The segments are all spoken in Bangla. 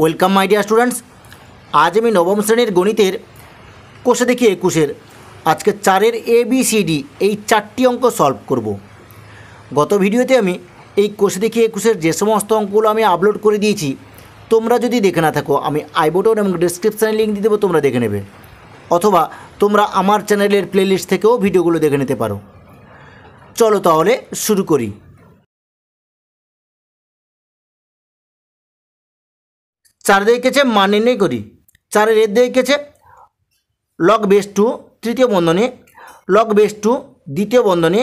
ওয়েলকাম মাই ডিয়ার স্টুডেন্টস আজ আমি নবম শ্রেণীর গণিতের কোষে দেখি একুশের আজকে চারের এ বি সি ডি এই চারটি অঙ্ক সলভ করব। গত ভিডিওতে আমি এই কোষে দেখি একুশের যে সমস্ত অঙ্কগুলো আমি আপলোড করে দিয়েছি তোমরা যদি দেখে না থাকো আমি আইবোটন এবং ডিসক্রিপশানে লিঙ্ক দিয়ে দেবো তোমরা দেখে নেবে অথবা তোমরা আমার চ্যানেলের প্লেলিস্ট থেকেও ভিডিওগুলো দেখে নিতে পারো চলো তাহলে শুরু করি চার দিয়ে কেছে মান করি চারের এর দিয়ে কেছে লক বেস টু তৃতীয় বন্ধনী লক বেস টু দ্বিতীয় বন্ধনী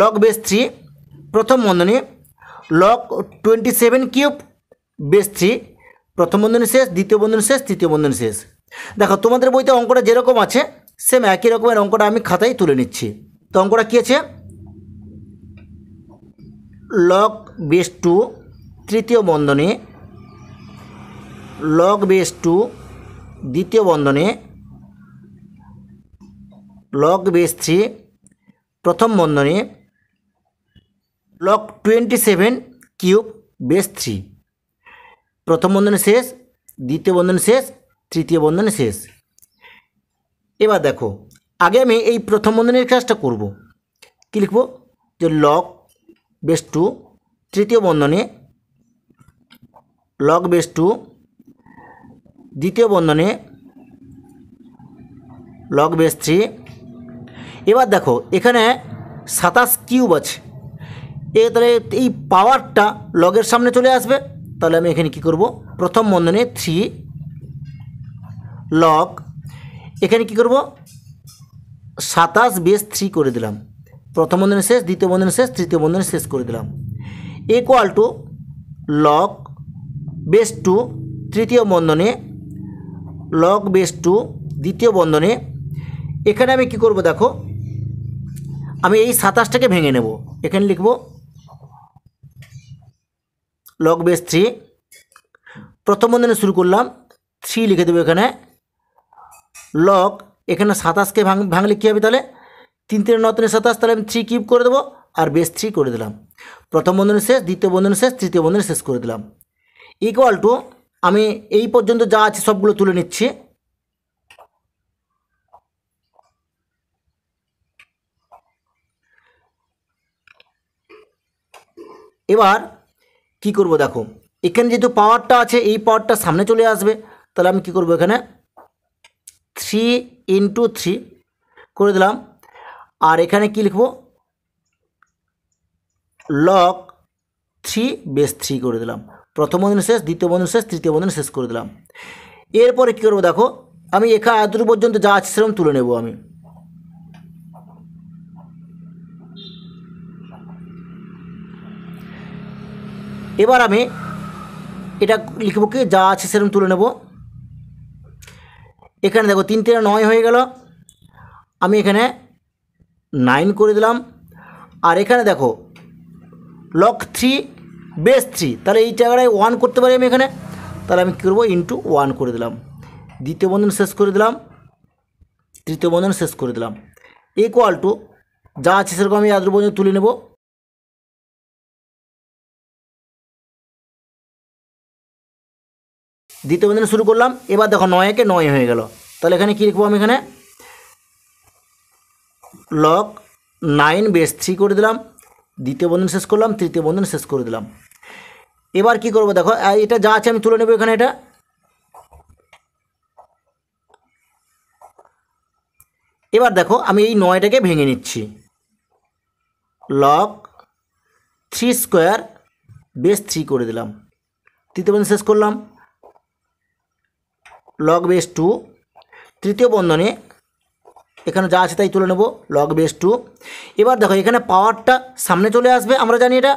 লক বেস থ্রি প্রথম বন্ধনী লক twenty seven cube base three প্রথম বন্ধনী শেষ দ্বিতীয় বন্ধনী শেষ তৃতীয় বন্ধনী শেষ দেখো তোমাদের বইতে অঙ্কটা যেরকম আছে সেম একই রকমের অঙ্কটা আমি খাতায় তুলে নিচ্ছি তো অঙ্কটা কী আছে লক বেস টু তৃতীয় বন্ধনী লগ বেস টু দ্বিতীয় বন্ধনে লগ বেস থ্রি প্রথম বন্ধনে log twenty seven cube base three প্রথম বন্ধনে শেষ দ্বিতীয় বন্ধনে শেষ তৃতীয় বন্ধনে শেষ এবার দেখো আগে আমি এই প্রথম বন্ধনের কাজটা করব কী লিখব যে লক বেস টু তৃতীয় বন্ধনে লগ বেস টু দ্বিতীয় বন্ধনে লগ বেস থ্রি এবার দেখো এখানে সাতাশ কিউব আছে এ তাহলে এই পাওয়ারটা লগের সামনে চলে আসবে তাহলে আমি এখানে কি করব প্রথম বন্ধনে থ্রি লগ এখানে কি করব সাতাশ বেস থ্রি করে দিলাম প্রথম বন্ধনে শেষ দ্বিতীয় বন্ধনে শেষ তৃতীয় বন্ধনে শেষ করে দিলাম equal to log base two তৃতীয় বন্ধনে লগ বেস টু দ্বিতীয় বন্ধনে এখানে আমি কি করব দেখো আমি এই সাতাশটাকে ভেঙে নেব এখানে লিখব লগ বেস থ্রি প্রথম বন্ধনে শুরু করলাম থ্রি লিখে দেবো এখানে লক এখানে সাতাশকে ভাঙ ভাঙলে কী হবে তাহলে তিন তিন ন তিন সাতাশ তাহলে আমি থ্রি কিপ করে দেবো আর বেস থ্রি করে দিলাম প্রথম বন্ধনী শেষ দ্বিতীয় বন্ধনী শেষ তৃতীয় বন্ধনে শেষ করে দিলাম ইকোয়াল টু আমি এই পর্যন্ত যা আছে সবগুলো তুলে নিচ্ছি এবার কি করব দেখো এখানে যেহেতু পাওয়ারটা আছে এই পাওয়ারটা সামনে চলে আসবে তাহলে আমি কি করব এখানে থ্রি ইন্টু থ্রি করে দিলাম আর এখানে কি লিখব লক থ্রি বেস থ্রি করে দিলাম প্রথম বন্ধন শেষ দ্বিতীয় বন্ধন শেষ তৃতীয় বন্ধন শেষ করে দিলাম এরপরে কী করবো দেখো আমি এখা আদুর পর্যন্ত যা আছে সেরকম তুলে নেব আমি এবার আমি এটা লিখব কি যা আছে সেরকম তুলে নেব এখানে দেখো তিন তিন নয় হয়ে গেল আমি এখানে নাইন করে দিলাম আর এখানে দেখো লক থ্রি বেস থ্রি তাহলে এই জায়গাটায় ওয়ান করতে পারি আমি এখানে তাহলে আমি কী করবো ইন্টু ওয়ান করে দিলাম দ্বিতীয় বন্ধন শেষ করে দিলাম তৃতীয় বন্ধন শেষ করে দিলাম ইকুয়াল টু যা আছে সেরকম আমি আদ্র পর্যন্ত তুলে নেব দ্বিতীয় বন্ধন শুরু করলাম এবার দেখো নয় একে নয় হয়ে গেল তাহলে এখানে কী লিখবো আমি এখানে লক নাইন বেস থ্রি করে দিলাম দ্বিতীয় বন্ধন শেষ করলাম তৃতীয় বন্ধন শেষ করে দিলাম এবার কি করব দেখো এটা যা আছে আমি তুলে নেব এখানে এটা এবার দেখো আমি এই নয়টাকে ভেঙে নিচ্ছি log three square base three করে দিলাম তৃতীয় বন্ধন শেষ করলাম লগ বেস টু তৃতীয় বন্ধনে এখানে যা আছে তাই তুলে নেব লগ বেস টু এবার দেখো এখানে পাওয়ারটা সামনে চলে আসবে আমরা জানি এটা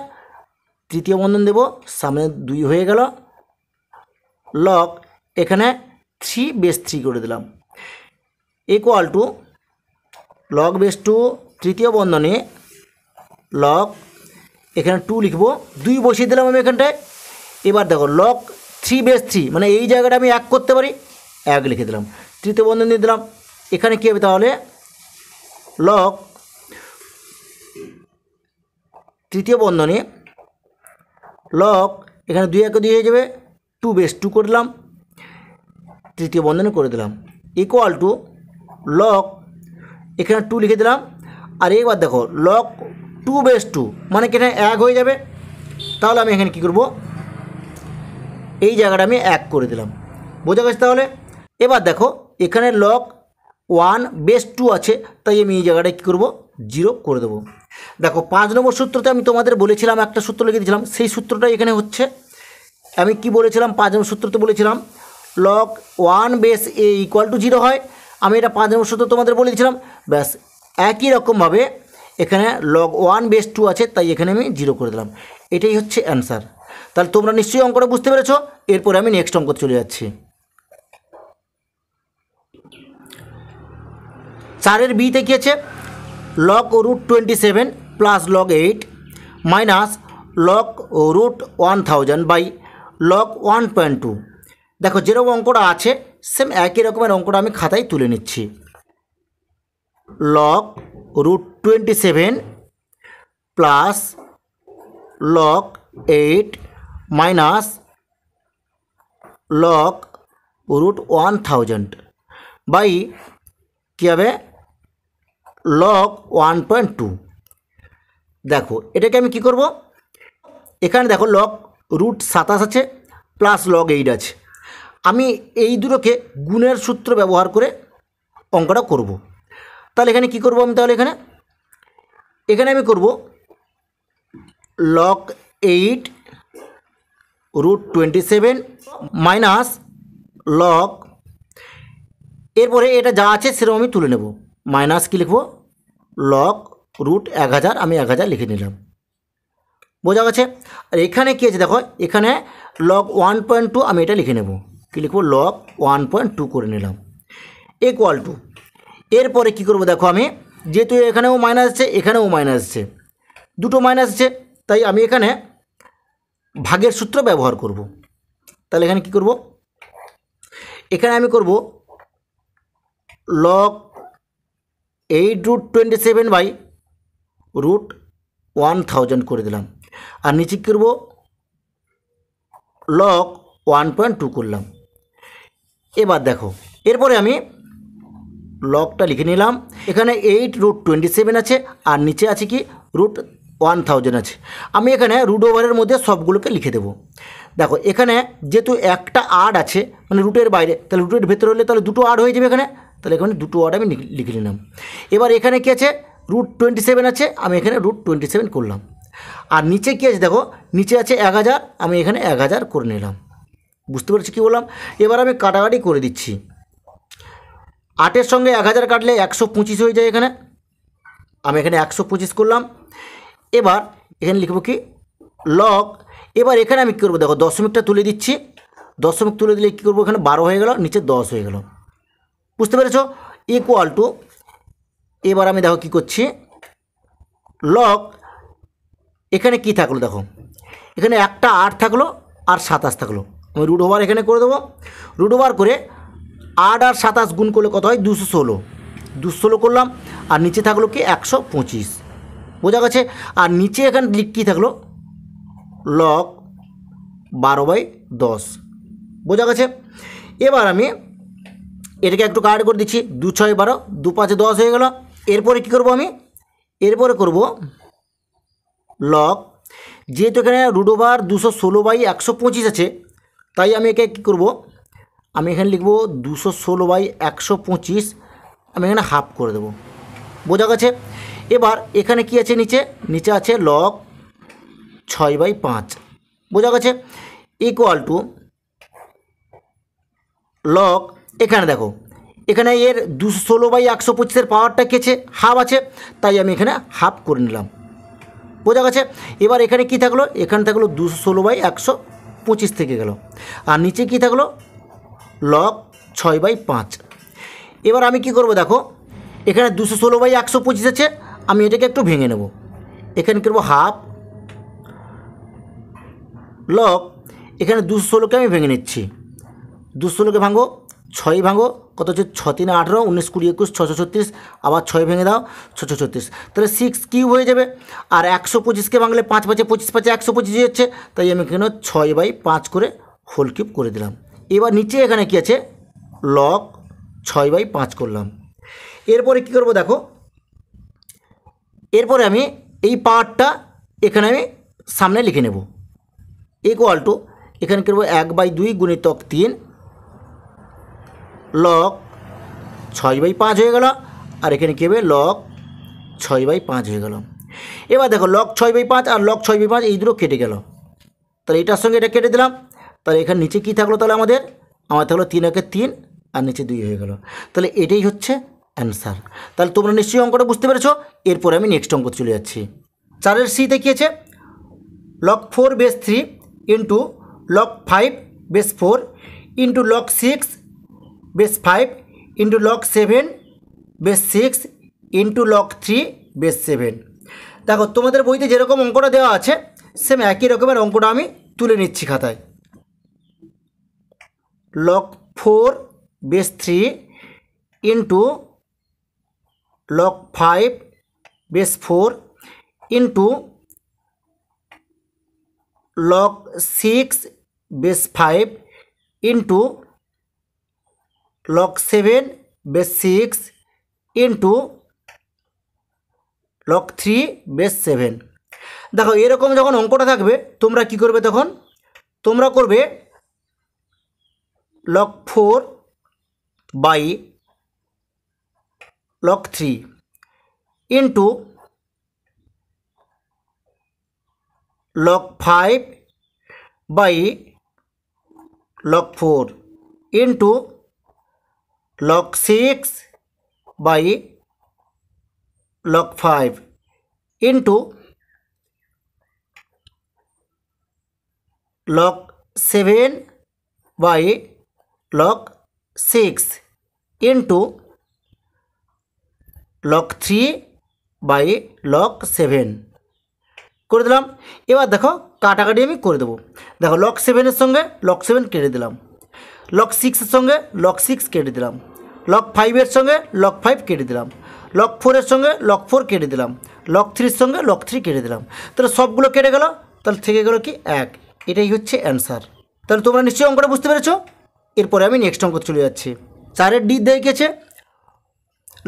তৃতীয় বন্ধন দেব সামনে দুই হয়ে গেল লক এখানে থ্রি বেস থ্রি করে দিলাম equal to log base two তৃতীয় বন্ধনে লক এখানে টু লিখব দুই বসিয়ে দিলাম আমি এখানটায় এবার দেখো লক থ্রি বেস থ্রি মানে এই জায়গাটা আমি এক করতে পারি এক লিখে দিলাম তৃতীয় বন্ধন দিয়ে দিলাম এখানে কী হবে তাহলে লক তৃতীয় বন্ধনে লক এখানে দুই একে দুই হয়ে যাবে টু বেস টু করলাম তৃতীয় বন্ধনে করে দিলাম ইকুয়াল টু লক এখানে টু লিখে দিলাম আর এবার দেখো লক টু বেস টু মানে কি এক হয়ে যাবে তাহলে আমি এখানে কী করব এই জায়গাটা আমি এক করে দিলাম বোঝা গেছে তাহলে এবার দেখো এখানে লক ওয়ান বেস টু আছে তাই আমি এই জায়গাটা কী করবো জিরো করে দেবো দেখো পাঁচ নম্বর সূত্রতে আমি তোমাদের বলেছিলাম একটা সূত্র লিখে দিয়েছিলাম সেই সূত্রটাই এখানে হচ্ছে আমি কি বলেছিলাম পাঁচ নম্বর সূত্রতে বলেছিলাম log one base a equal to zero হয় আমি এটা পাঁচ নম্বর সূত্র তোমাদের বলে দিয়েছিলাম ব্যাস একই রকমভাবে এখানে লগ ওয়ান বেস টু আছে তাই এখানে আমি জিরো করে দিলাম এটাই হচ্ছে অ্যান্সার তাহলে তোমরা নিশ্চয়ই অঙ্কটা বুঝতে পেরেছ এরপরে আমি নেক্সট অঙ্ক চলে যাচ্ছি চারের বিতে কী আছে log root twenty seven plus log eight minus log root one thousand by log one point two দেখো যেরকম অঙ্কটা আছে সেম একই রকমের অঙ্কটা আমি খাতায় তুলে নিচ্ছি log root twenty seven plus log eight minus log root one thousand by কী হবে লক ওয়ান পয়েন্ট টু দেখো এটাকে আমি কী করবো এখানে দেখো লক রুট সাতাশ আছে প্লাস লক এইট আছে আমি এই দুটোকে গুণের সূত্র ব্যবহার করে অঙ্কটা করব। তাহলে এখানে কি করব আমি তাহলে এখানে এখানে আমি করব log eight root twenty seven minus log এরপরে এটা যা আছে সেরকম আমি তুলে নেব মাইনাস কী লিখবো লক রুট এক হাজার আমি এক হাজার লিখে নিলাম বোঝা গেছে আর এখানে কী আছে দেখো এখানে লক ওয়ান পয়েন্ট টু আমি এটা লিখে নেব কী লিখবো লক ওয়ান পয়েন্ট টু করে নিলাম ইকুয়াল টু এরপরে কী করবো দেখো আমি যেহেতু এখানেও মাইনাস আছে এখানেও মাইনাস আছে দুটো মাইনাস আছে তাই আমি এখানে ভাগের সূত্র ব্যবহার করব। তাহলে এখানে কি করব এখানে আমি করব log eight root twenty seven by root one thousand করে দিলাম আর নিচে করব লক ওয়ান পয়েন্ট টু করলাম এবার দেখো এরপরে আমি লকটা লিখে নিলাম এখানে এইট রুট টোয়েন্টি সেভেন আছে আর নিচে আছে কি রুট ওয়ান থাউজেন্ড আছে আমি এখানে রুট ওভারের মধ্যে সবগুলোকে লিখে দেবো দেখো এখানে যেহেতু একটা আট আছে মানে রুটের বাইরে তাহলে রুটের ভেতরে হলে তাহলে দুটো আট হয়ে যাবে এখানে তাহলে এখানে দুটো ওয়ার্ড আমি লিখে নিলাম এবার এখানে কী আছে রুট টোয়েন্টি সেভেন আছে আমি এখানে রুট টোয়েন্টি সেভেন করলাম আর নিচে কী আছে দেখো নিচে আছে এক হাজার আমি এখানে এক হাজার করে নিলাম বুঝতে পারছি কী বললাম এবার আমি কাটাকাটি করে দিচ্ছি আটের সঙ্গে এক হাজার কাটলে একশো পঁচিশ হয়ে যায় এখানে আমি এখানে একশো পঁচিশ করলাম এবার এখানে লিখব কি লগ এবার এখানে আমি কী করবো দেখো দশমিকটা তুলে দিচ্ছি দশমিক তুলে দিলে কী করবো এখানে বারো হয়ে গেল নিচে দশ হয়ে গেলো বুঝতে পেরেছ ইকুয়াল টু এবার আমি দেখো কি করছি লক এখানে কি থাকলো দেখো এখানে একটা আট থাকলো আর সাতাশ থাকলো আমি রুট ওভার এখানে করে দেবো রুট ওভার করে আট আর সাতাশ গুণ করলে কত হয় দুশো ষোলো দুশো ষোলো করলাম আর নিচে থাকলো কি একশো পঁচিশ বোঝা গেছে আর নিচে এখানে কী থাকলো লক বারো বাই দশ বোঝা গেছে এবার আমি এটাকে একটু কাট করে দিচ্ছি দু ছয় বারো দু পাঁচে দশ হয়ে গেল এরপরে কি করব আমি এরপরে করব লক যেহেতু এখানে রুট ওভার দুশো ষোলো বাই একশো পঁচিশ আছে তাই আমি একে কী করব আমি এখানে লিখব দুশো ষোলো বাই একশো পঁচিশ আমি এখানে হাফ করে দেব বোঝা গেছে এবার এখানে কি আছে নিচে নিচে আছে লক ছয় বাই পাঁচ বোঝা গেছে ইকুয়াল টু লক এখানে দেখো এখানে এর দুশো ষোলো বাই একশো পঁচিশের পাওয়ারটা কেছে হাফ আছে তাই আমি এখানে হাফ করে নিলাম বোঝা গেছে এবার এখানে কি থাকলো এখানে থাকলো দুশো ষোলো বাই একশো পঁচিশ থেকে গেল আর নিচে কি থাকলো লক ছয় বাই পাঁচ এবার আমি কি করব দেখো এখানে দুশো ষোলো বাই একশো পঁচিশ আছে আমি এটাকে একটু ভেঙে নেব এখানে করবো হাফ লক এখানে দুশো ষোলোকে আমি ভেঙে নিচ্ছি দুশো ষোলোকে ভাঙবো ছয় ভাঙো কত হচ্ছে ছ তিন আঠেরো উনিশ কুড়ি একুশ ছশো ছত্রিশ আবার ছয় ভেঙে দাও ছশো ছত্রিশ তাহলে সিক্স কিউব হয়ে যাবে আর একশো পঁচিশকে ভাঙলে পাঁচ পাঁচে পঁচিশ পাঁচে একশো পঁচিশ হচ্ছে তাই আমি কেন ছয় বাই পাঁচ করে হোল কিউব করে দিলাম এবার নিচে এখানে কী আছে লক ছয় বাই পাঁচ করলাম এরপরে কী করবো দেখো এরপরে আমি এই পাওয়ারটা এখানে আমি সামনে লিখে নেব ইকুয়াল টু এখানে কী করবো এক বাই দুই গুণিতক তিন লক ছয় বাই পাঁচ হয়ে গেল আর এখানে কী হবে লক ছয় বাই পাঁচ হয়ে গেল এবার দেখো লক ছয় বাই পাঁচ আর লক ছয় বাই পাঁচ এই দুটো কেটে গেল তাহলে এটার সঙ্গে এটা কেটে দিলাম তাহলে এখানে নিচে কি থাকলো তাহলে আমাদের আমার থাকলো তিন একে তিন আর নিচে দুই হয়ে গেল তাহলে এটাই হচ্ছে অ্যান্সার তাহলে তোমরা নিশ্চয়ই অঙ্কটা বুঝতে পেরেছো এরপরে আমি নেক্সট অঙ্ক চলে যাচ্ছি চারের সিতে কী আছে log four base three into log five base four into log six base five into log seven base six into log three base seven দেখো তোমাদের বইতে যেরকম অঙ্কটা দেওয়া আছে সেম একই রকমের অঙ্কটা আমি তুলে নিচ্ছি খাতায় log four base three into log five base four into log six base five into log seven base six into log three base seven দেখো এরকম যখন অঙ্কটা থাকবে তোমরা কি করবে তখন তোমরা করবে log four by log three into log five by log four into log six by log five into log seven by log six into log three by log seven করে দিলাম এবার দেখো কাটাকাটি আমি করে দেবো দেখো লক সেভেনের সঙ্গে লক সেভেন কেটে দিলাম লক সিক্সের সঙ্গে লক সিক্স কেটে দিলাম লক ফাইভের সঙ্গে লক ফাইভ কেটে দিলাম লক ফোরের সঙ্গে লক ফোর কেটে দিলাম লক থ্রির সঙ্গে লক থ্রি কেটে দিলাম তাহলে সবগুলো কেটে গেল তাহলে থেকে গেলো কি এক এটাই হচ্ছে অ্যান্সার তাহলে তোমরা নিশ্চয়ই অঙ্কটা বুঝতে পেরেছো এরপরে আমি নেক্সট অঙ্ক চলে যাচ্ছি চারের ডি দেখেছে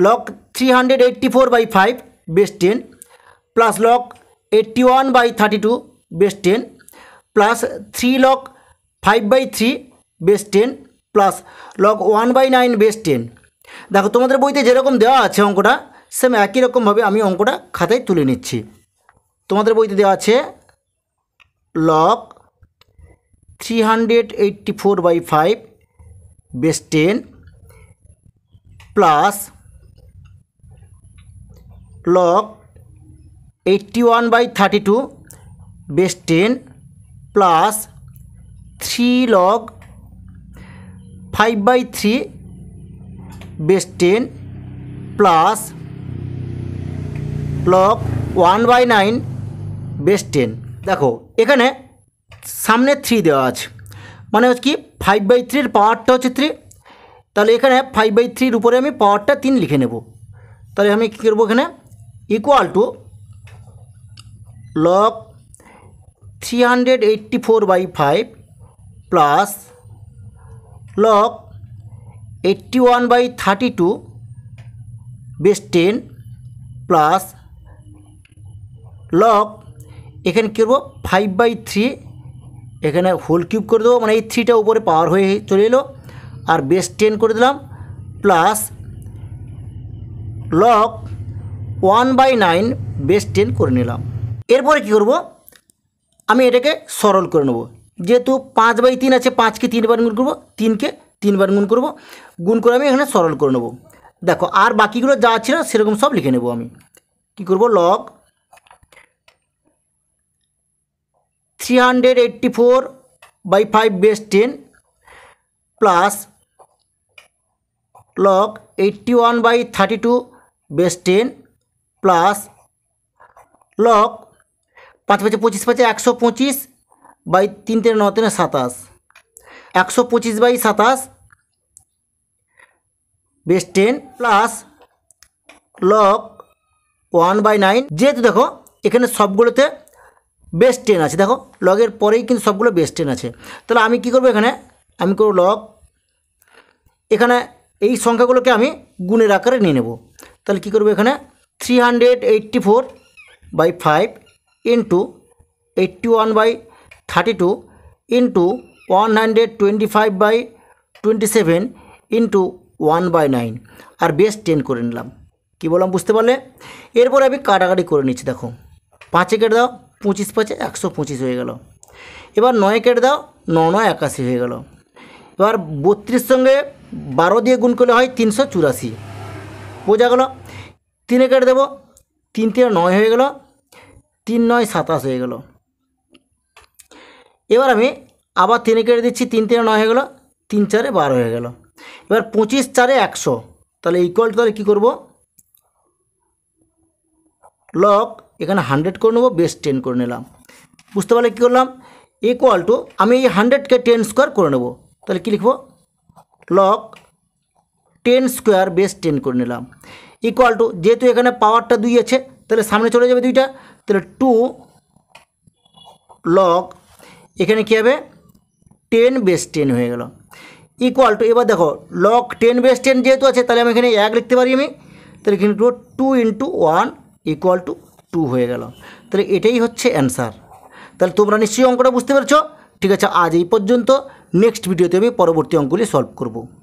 log three hundred eighty four by five base ten plus log eighty one by thirty two base ten plus three log five by three base ten plus log one by nine base ten দেখো তোমাদের বইতে যেরকম দেওয়া আছে অঙ্কটা সেম একই রকমভাবে আমি অঙ্কটা খাতায় তুলে নিচ্ছি তোমাদের বইতে দেওয়া আছে log three hundred eighty four by five base ten plus log eighty one by thirty two base ten plus three log 5/3 base 10 plus log 1/9 base 10 देखो এখানে সামনে 3 দেওয়া আছে মানে আছে কি 5/3 এর পাওয়ারটা হচ্ছে 3 তাহলে এখানে 5/3 এর উপরে আমি পাওয়ারটা 3 লিখে নেব তাহলে আমি কি করব এখানে equal to log 384/5 plus log eighty one by thirty two base ten plus log এখানে কী করবো ফাইভ বাই থ্রি এখানে হোল কিউব করে দেবো মানে এই থ্রিটা উপরে পাওয়ার হয়ে চলে এলো আর বেস টেন করে দিলাম plus log one by nine base ten করে নিলাম এরপরে কী করবো আমি এটাকে সরল করে নেবো যেহেতু পাঁচ বাই তিন আছে পাঁচকে তিনবার গুণ করবো তিনকে তিনবার গুণ করবো গুণ করে আমি এখানে সরল করে নেবো দেখো আর বাকিগুলো যা ছিল সেরকম সব লিখে নেব আমি কি করব log three hundred eighty four by five base ten plus log eighty one by thirty two base ten plus log পাঁচ পাঁচে পঁচিশ পাঁচে একশো পঁচিশ বাই তিন তিন ন তিন সাতাশ একশো পঁচিশ বাই সাতাশ base ten plus log one by nine যেহেতু দেখো এখানে সবগুলোতে বেশ টেন আছে দেখো লগের পরেই কিন্তু সবগুলো বেশ টেন আছে তাহলে আমি কি করব এখানে আমি করব লগ এখানে এই সংখ্যাগুলোকে আমি গুণের আকারে নিয়ে নেব তাহলে কি করব এখানে three hundred eighty four by five into eighty one by thirty two into one hundred twenty five by twenty seven into one by nine আর বেস টেন করে নিলাম কী বললাম বুঝতে পারলে এরপর আমি কাটাকাটি করে নিচ্ছি দেখো পাঁচে কেটে দাও পঁচিশ পাঁচে একশো পঁচিশ হয়ে গেল এবার নয় কেটে দাও ন নয় একাশি হয়ে গেল এবার বত্রিশ সঙ্গে বারো দিয়ে গুণ করলে হয় তিনশো চুরাশি বোঝা গেল তিনে কেটে দেবো তিন তিন নয় হয়ে গেল তিন নয় সাতাশ হয়ে গেল এবার আমি আবার তিনে কেটে দিচ্ছি তিন তিনে নয় হয়ে গেলো তিন চারে বারো হয়ে গেল এবার পঁচিশ চারে একশো তাহলে ইকুয়াল তাহলে কী করবো লক এখানে হান্ড্রেড করে নেবো বেস্ট টেন করে নিলাম বুঝতে পারলে কী করলাম ইকুয়াল টু আমি এই হান্ড্রেডকে টেন স্কোয়ার করে নেবো তাহলে কী লিখবো log ten square base ten করে নিলাম ইকুয়াল টু যেহেতু এখানে পাওয়ারটা দুই আছে তাহলে সামনে চলে যাবে দুইটা তাহলে টু লক এখানে কী হবে টেন বেস টেন হয়ে গেল ইকুয়াল টু এবার দেখো লক টেন বেস টেন যেহেতু আছে তাহলে আমি এখানে এক লিখতে পারি আমি তাহলে এখানে two into one equal to two হয়ে গেল তাহলে এটাই হচ্ছে অ্যান্সার তাহলে তোমরা নিশ্চয়ই অঙ্কটা বুঝতে পেরেছ ঠিক আছে আজ এই পর্যন্ত নেক্সট ভিডিওতে আমি পরবর্তী অঙ্কগুলি সলভ করবো